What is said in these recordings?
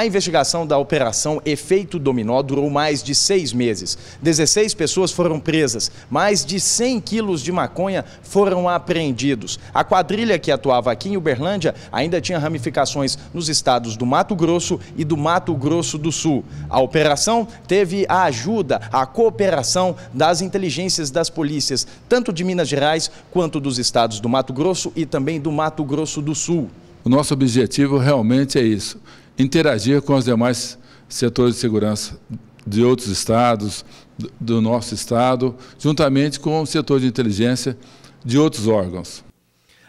A investigação da operação Efeito Dominó durou mais de seis meses. 16 pessoas foram presas, mais de 100 quilos de maconha foram apreendidos. A quadrilha que atuava aqui em Uberlândia ainda tinha ramificações nos estados do Mato Grosso e do Mato Grosso do Sul. A operação teve a ajuda, a cooperação das inteligências das polícias, tanto de Minas Gerais quanto dos estados do Mato Grosso e também do Mato Grosso do Sul. O nosso objetivo realmente é isso: interagir com os demais setores de segurança de outros estados, do nosso estado, juntamente com o setor de inteligência de outros órgãos.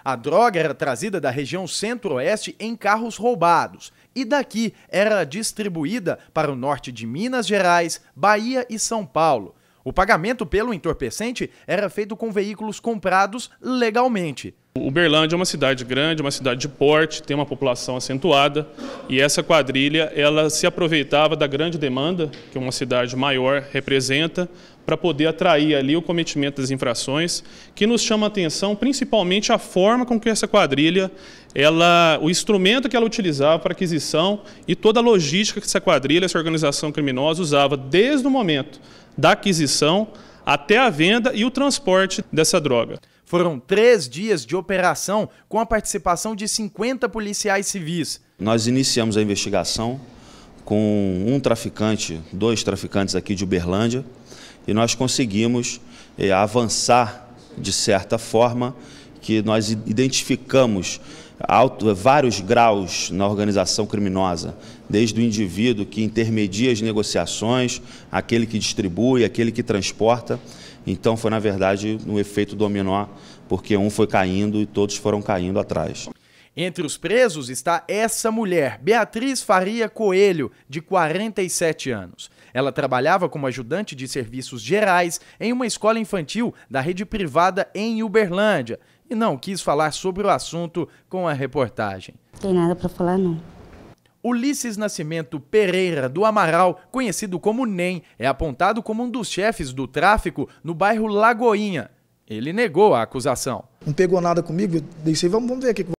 A droga era trazida da região centro-oeste em carros roubados e daqui era distribuída para o norte de Minas Gerais, Bahia e São Paulo. O pagamento pelo entorpecente era feito com veículos comprados legalmente. Uberlândia é uma cidade grande, uma cidade de porte, tem uma população acentuada e essa quadrilha ela se aproveitava da grande demanda que uma cidade maior representa para poder atrair ali o cometimento das infrações, que nos chama a atenção principalmente a forma com que essa quadrilha, ela, o instrumento que ela utilizava para aquisição e toda a logística que essa quadrilha, essa organização criminosa usava desde o momento da aquisição até a venda e o transporte dessa droga. Foram três dias de operação com a participação de 50 policiais civis. Nós iniciamos a investigação com um traficante, dois traficantes aqui de Uberlândia, e nós conseguimos eh, avançar de certa forma que nós identificamos alto, vários graus na organização criminosa, desde o indivíduo que intermedia as negociações, aquele que distribui, aquele que transporta. Então foi, na verdade, um efeito dominó, porque um foi caindo e todos foram caindo atrás. Entre os presos está essa mulher, Beatriz Faria Coelho, de 47 anos. Ela trabalhava como ajudante de serviços gerais em uma escola infantil da rede privada em Uberlândia e não quis falar sobre o assunto com a reportagem. Não tem nada para falar, não. Ulisses Nascimento Pereira do Amaral, conhecido como NEM, é apontado como um dos chefes do tráfico no bairro Lagoinha. Ele negou a acusação. Não pegou nada comigo, eu vamos, vamos ver o que